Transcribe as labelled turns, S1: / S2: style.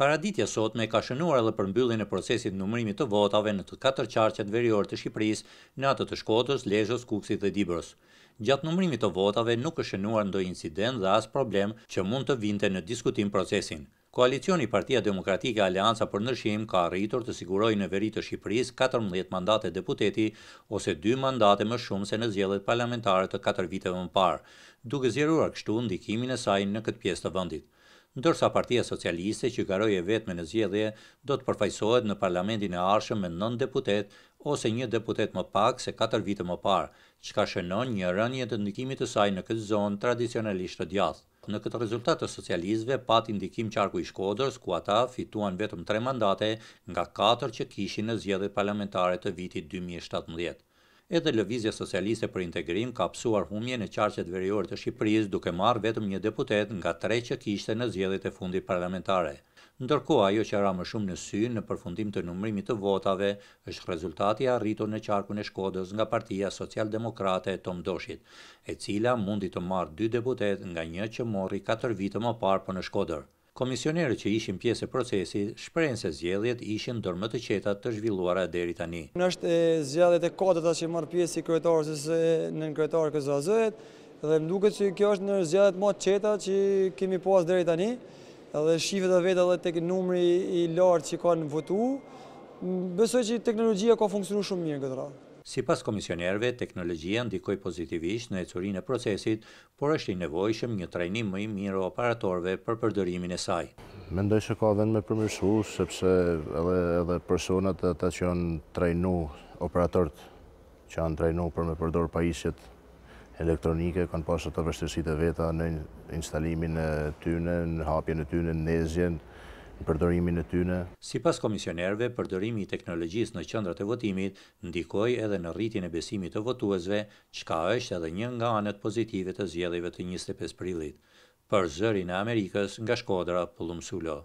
S1: Paraditja sot me ka shënuar edhe mbyllin e procesit numërimit të votave në të katër qarqet veriorë të Shqipëris, në atë të Shkotës, Lezhës, Kuksit dhe Dibërës. Gjatë numërimit të votave nuk është shënuar ndoj incident dhe asë problem që mund të vinte në diskutim procesin. Koalicioni Partia Demokratike Alianca për Nërshim ka arritur të siguroj në veri të Shqipëris 14 mandate deputeti ose 2 mandate më shumë se në zjelet parlamentare të 4 viteve më parë, duke zjeruar kështu ndikimin e saj në këtë pjesë të vëndit ndërsa partia socialiste që karoj vetme vetë me në zjedhje do të përfajsohet në parlamentin e arshëm me nën deputet ose një deputet më pak se 4 vite më parë, që ka shënon një rënjë të ndikimit të saj në këtë zonë tradicionalisht të djathë. Në këtë rezultat të socializve, pati ndikim qarku i shkodrës, ku ata fituan vetëm 3 mandate nga 4 që kishin në zjedhjet parlamentare të vitit 2017 edhe Lëvizja Socialiste për Integrim ka pësuar humje në qarqet verjorë të Shqipëriz duke marrë vetëm një deputet nga tre që kishte në zjedhjet e fundi parlamentare. Ndërko ajo që ra më shumë në sy në përfundim të numrimit të votave, është rezultati arritur në qarkun e shkodës nga partia social-demokrate e Tom Doshit, e cila mundi të marrë dy deputet nga një që mori 4 vitë më parë për po në shkodër. Komisionerët që ishin pjesë e procesi, shprejnë se zgjedhjet ishin dërë më të qetat të zhvilluara deri tani.
S2: Në është zgjedhjet e kodet atë që marë pjesë i kretarës e se në në kryetarë kësë azëhet, dhe më duke që kjo është në zgjedhjet më të qetat që kemi pas deri tani, dhe shifet e vetë dhe të këtë numri i lartë që ka në votu, besoj që teknologjia ka funksionu shumë mirë në këtë rratë.
S1: Si pas komisionerve, teknologjia ndikoj pozitivisht në ecurin e procesit, por është i nevojshëm një trajnim më i mirë o aparatorve për përdërimin e
S3: saj. Mendoj që ka vend me përmërshu, sepse edhe, edhe personat e ta që janë trajnu operatorët, që janë trajnu për me përdor pajisjet elektronike, kanë pasë të vështërsit e veta në instalimin e tyne, në hapjen e tyne, në nezjen, përdorimin e tyne.
S1: Si pas komisionerve, përdorimi i teknologjisë në qëndrat e votimit ndikoj edhe në rritin e besimit të votuazve, qka është edhe një nga anët pozitivit të zjedhive të 25 prilit, për zërin e Amerikës nga shkodra Pëllumësullo.